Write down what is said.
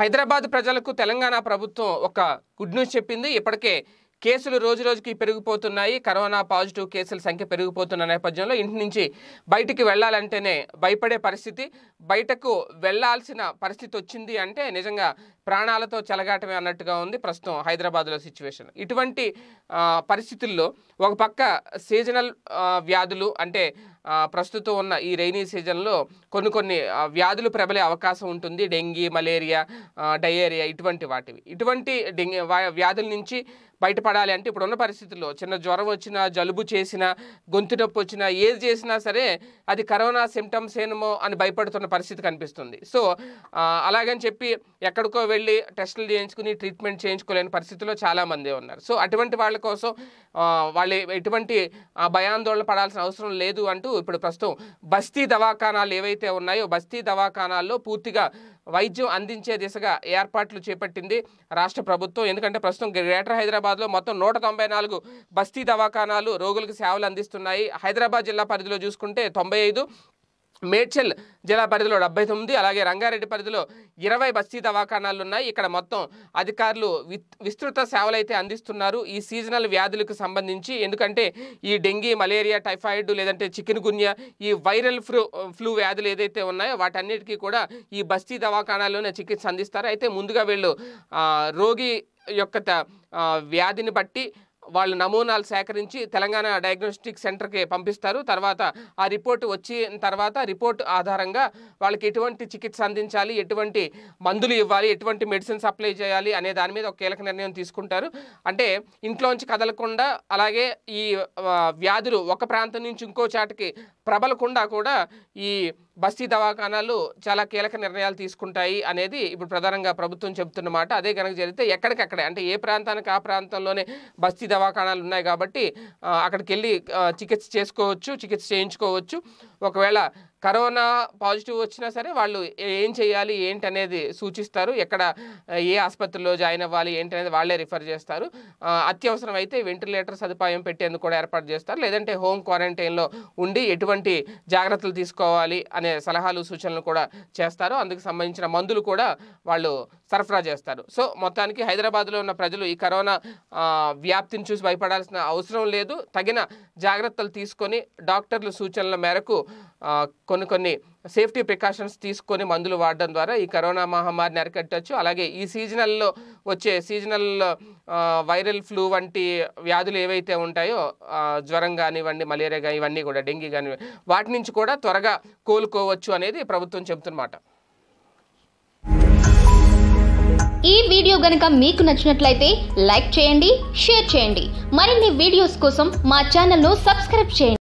హైదరాబాద్ ప్రజలకు తెలంగాణ ప్రభుత్వం ఒక గుడ్ న్యూస్ చెప్పింది ఇప్పటికే కేసులు రోజు రోజుకి పెరిగిపోతున్నాయి కరోనా పాజిటివ్ కేసుల సంఖ్య పెరిగిపోతున్న నేపథ్యంలో ఇంటి నుంచి బయటికి వెళ్ళాలంటేనే భయపడే పరిస్థితి బయటకు వెళ్లాల్సిన పరిస్థితి వచ్చింది అంటే నిజంగా ప్రాణాలతో చెలగాటమే అన్నట్టుగా ఉంది ప్రస్తుతం హైదరాబాద్లో సిచ్యువేషన్ ఇటువంటి పరిస్థితుల్లో ఒక పక్క సీజనల్ వ్యాధులు అంటే ప్రస్తుతం ఉన్న ఈ రైనీ సీజన్లో కొన్ని కొన్ని వ్యాధులు ప్రబలే అవకాశం ఉంటుంది డెంగీ మలేరియా డయేరియా ఇటువంటి వాటివి ఇటువంటి డెంగీ వ్యాధుల నుంచి బయటపడ పడాలి అంటే ఇప్పుడున్న పరిస్థితుల్లో చిన్న జ్వరం వచ్చినా జలుబు చేసినా గొంతు నొప్పి వచ్చినా ఏది చేసినా సరే అది కరోనా సిమ్టమ్స్ ఏనమో అని భయపడుతున్న పరిస్థితి కనిపిస్తుంది సో అలాగని చెప్పి ఎక్కడికో వెళ్ళి టెస్టులు చేయించుకుని ట్రీట్మెంట్ చేయించుకోలేని పరిస్థితిలో చాలామంది ఉన్నారు సో అటువంటి వాళ్ళ కోసం వాళ్ళు ఎటువంటి భయాందోళన పడాల్సిన అవసరం లేదు అంటూ ఇప్పుడు ప్రస్తుతం బస్తీ దవాఖానాలు ఏవైతే ఉన్నాయో బస్తీ దవాఖానాల్లో పూర్తిగా వైద్యం అందించే దిశగా ఏర్పాట్లు చేపట్టింది రాష్ట్ర ప్రభుత్వం ఎందుకంటే ప్రస్తుతం గ్రేటర్ హైదరాబాద్లో మొత్తం నూట తొంభై నాలుగు బస్తీ దవాఖానాలు రోగులకు సేవలు అందిస్తున్నాయి హైదరాబాద్ జిల్లా పరిధిలో చూసుకుంటే తొంభై ఐదు మేడ్చల్ జిల్లా పరిధిలో డెబ్బై తొమ్మిది అలాగే రంగారెడ్డి పరిధిలో ఇరవై బస్తీ దవాఖానాలు ఉన్నాయి ఇక్కడ మొత్తం అధికారులు విస్తృత సేవలు అయితే అందిస్తున్నారు ఈ సీజనల్ వ్యాధులకు సంబంధించి ఎందుకంటే ఈ డెంగీ మలేరియా టైఫాయిడ్ లేదంటే చికెన్ గున్యా ఈ వైరల్ ఫ్లూ ఫ్లూ వ్యాధులు ఏదైతే ఉన్నాయో వాటన్నిటికీ కూడా ఈ బస్తీ దవాఖానాల్లోనే చికిత్స అందిస్తారు అయితే ముందుగా వీళ్ళు రోగి యొక్క వ్యాధిని బట్టి వాళ్ళ నమూనాలు సేకరించి తెలంగాణ డయాగ్నోస్టిక్ సెంటర్కి పంపిస్తారు తర్వాత ఆ రిపోర్ట్ వచ్చిన తర్వాత రిపోర్ట్ ఆధారంగా వాళ్ళకి ఎటువంటి చికిత్స అందించాలి ఎటువంటి మందులు ఇవ్వాలి ఎటువంటి మెడిసిన్స్ అప్లై చేయాలి అనే దాని మీద ఒక కీలక నిర్ణయం తీసుకుంటారు అంటే ఇంట్లోంచి కదలకుండా అలాగే ఈ వ్యాధులు ఒక ప్రాంతం నుంచి ఇంకో చాటుకి ప్రబలకుండా కూడా ఈ బస్తీ దవాఖానాలు చాలా కీలక నిర్ణయాలు తీసుకుంటాయి అనేది ఇప్పుడు ప్రధానంగా ప్రభుత్వం చెబుతున్నమాట అదే కనుక జరిగితే ఎక్కడికక్కడే అంటే ఏ ప్రాంతానికి ఆ ప్రాంతంలోనే బస్తీ దవాఖానాలు ఉన్నాయి కాబట్టి అక్కడికి వెళ్ళి చికిత్స చేసుకోవచ్చు చికిత్స చేయించుకోవచ్చు ఒకవేళ కరోనా పాజిటివ్ వచ్చినా సరే వాళ్ళు ఏం చేయాలి ఏంటి అనేది సూచిస్తారు ఎక్కడ ఏ ఆసుపత్రిలో జాయిన్ అవ్వాలి ఏంటి అనేది వాళ్ళే రిఫర్ చేస్తారు అత్యవసరం అయితే వెంటిలేటర్ సదుపాయం పెట్టేందుకు కూడా ఏర్పాటు చేస్తారు లేదంటే హోమ్ క్వారంటైన్లో ఉండి ఎటువంటి జాగ్రత్తలు తీసుకోవాలి అనే సలహాలు సూచనలు కూడా చేస్తారు అందుకు సంబంధించిన మందులు కూడా వాళ్ళు సరఫరా చేస్తారు సో మొత్తానికి హైదరాబాద్లో ఉన్న ప్రజలు ఈ కరోనా వ్యాప్తిని చూసి భయపడాల్సిన అవసరం లేదు తగిన జాగ్రత్తలు తీసుకొని డాక్టర్ల సూచనల మేరకు కొన్ని కొన్ని సేఫ్టీ ప్రికాషన్స్ తీసుకొని మందులు వాడడం ద్వారా ఈ కరోనా మహమ్మారిని అరికట్టచ్చు అలాగే ఈ సీజనల్లో వచ్చే సీజనల్ వైరల్ ఫ్లూ వంటి వ్యాధులు ఏవైతే ఉంటాయో జ్వరం కానివ్వండి మలేరియా కానీ ఇవన్నీ కూడా డెంగీ కానీ వాటి నుంచి కూడా త్వరగా కోలుకోవచ్చు అనేది ప్రభుత్వం చెబుతున్నమాట ఈ వీడియో గనక మీకు నచ్చినట్లయితే లైక్ చేయండి షేర్ చేయండి మరిన్ని వీడియోస్ కోసం మా ఛానల్ను సబ్స్క్రైబ్ చేయండి